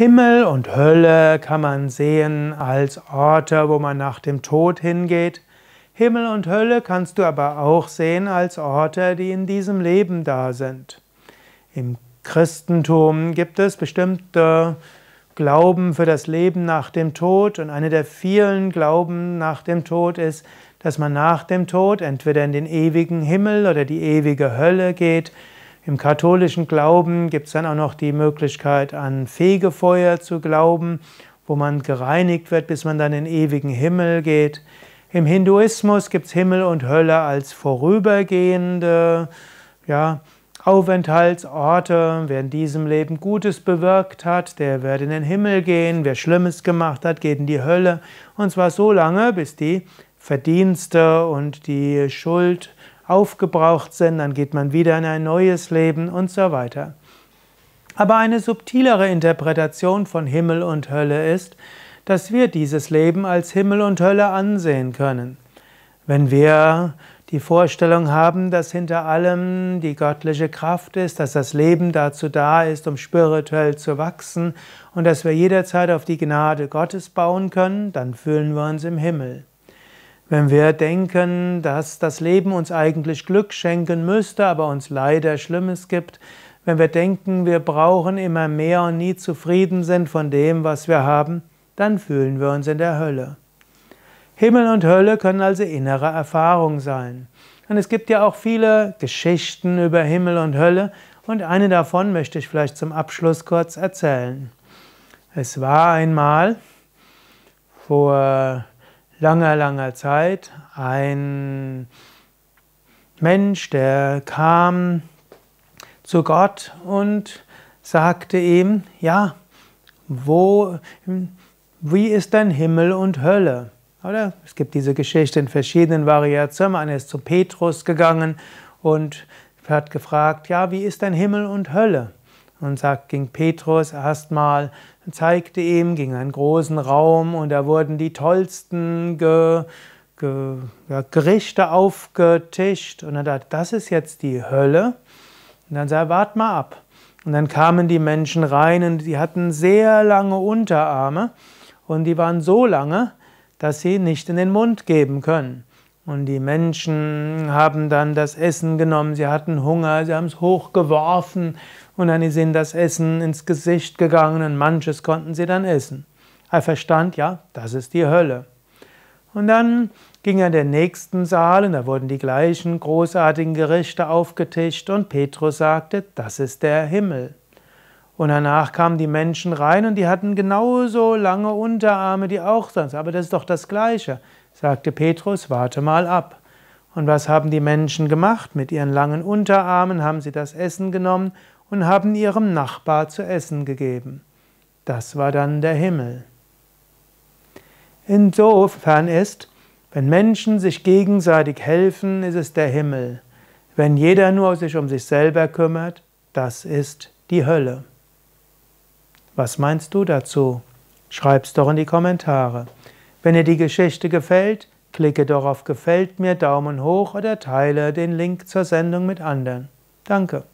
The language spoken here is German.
Himmel und Hölle kann man sehen als Orte, wo man nach dem Tod hingeht. Himmel und Hölle kannst du aber auch sehen als Orte, die in diesem Leben da sind. Im Christentum gibt es bestimmte Glauben für das Leben nach dem Tod und eine der vielen Glauben nach dem Tod ist, dass man nach dem Tod entweder in den ewigen Himmel oder die ewige Hölle geht, im katholischen Glauben gibt es dann auch noch die Möglichkeit, an Fegefeuer zu glauben, wo man gereinigt wird, bis man dann in den ewigen Himmel geht. Im Hinduismus gibt es Himmel und Hölle als vorübergehende ja, Aufenthaltsorte. Wer in diesem Leben Gutes bewirkt hat, der wird in den Himmel gehen. Wer Schlimmes gemacht hat, geht in die Hölle. Und zwar so lange, bis die Verdienste und die Schuld aufgebraucht sind, dann geht man wieder in ein neues Leben und so weiter. Aber eine subtilere Interpretation von Himmel und Hölle ist, dass wir dieses Leben als Himmel und Hölle ansehen können. Wenn wir die Vorstellung haben, dass hinter allem die göttliche Kraft ist, dass das Leben dazu da ist, um spirituell zu wachsen und dass wir jederzeit auf die Gnade Gottes bauen können, dann fühlen wir uns im Himmel. Wenn wir denken, dass das Leben uns eigentlich Glück schenken müsste, aber uns leider Schlimmes gibt, wenn wir denken, wir brauchen immer mehr und nie zufrieden sind von dem, was wir haben, dann fühlen wir uns in der Hölle. Himmel und Hölle können also innere Erfahrung sein. Und es gibt ja auch viele Geschichten über Himmel und Hölle, und eine davon möchte ich vielleicht zum Abschluss kurz erzählen. Es war einmal vor langer, langer Zeit ein Mensch, der kam zu Gott und sagte ihm, ja, wo, wie ist denn Himmel und Hölle? Oder es gibt diese Geschichte in verschiedenen Variationen. Einer ist zu Petrus gegangen und hat gefragt, ja, wie ist denn Himmel und Hölle? und sagt, ging Petrus erstmal, zeigte ihm, ging in einen großen Raum und da wurden die tollsten Ge, Ge, ja, Gerichte aufgetischt und er dachte, das ist jetzt die Hölle. Und dann sagt er, wart mal ab. Und dann kamen die Menschen rein und die hatten sehr lange Unterarme und die waren so lange, dass sie nicht in den Mund geben können. Und die Menschen haben dann das Essen genommen, sie hatten Hunger, sie haben es hochgeworfen und dann ist ihnen das Essen ins Gesicht gegangen und manches konnten sie dann essen. Er verstand, ja, das ist die Hölle. Und dann ging er in den nächsten Saal und da wurden die gleichen großartigen Gerichte aufgetischt und Petrus sagte, das ist der Himmel. Und danach kamen die Menschen rein und die hatten genauso lange Unterarme, die auch sonst, aber das ist doch das Gleiche sagte Petrus, warte mal ab. Und was haben die Menschen gemacht? Mit ihren langen Unterarmen haben sie das Essen genommen und haben ihrem Nachbar zu essen gegeben. Das war dann der Himmel. Insofern ist, wenn Menschen sich gegenseitig helfen, ist es der Himmel. Wenn jeder nur sich um sich selber kümmert, das ist die Hölle. Was meinst du dazu? Schreib's doch in die Kommentare. Wenn dir die Geschichte gefällt, klicke doch auf Gefällt mir, Daumen hoch oder teile den Link zur Sendung mit anderen. Danke.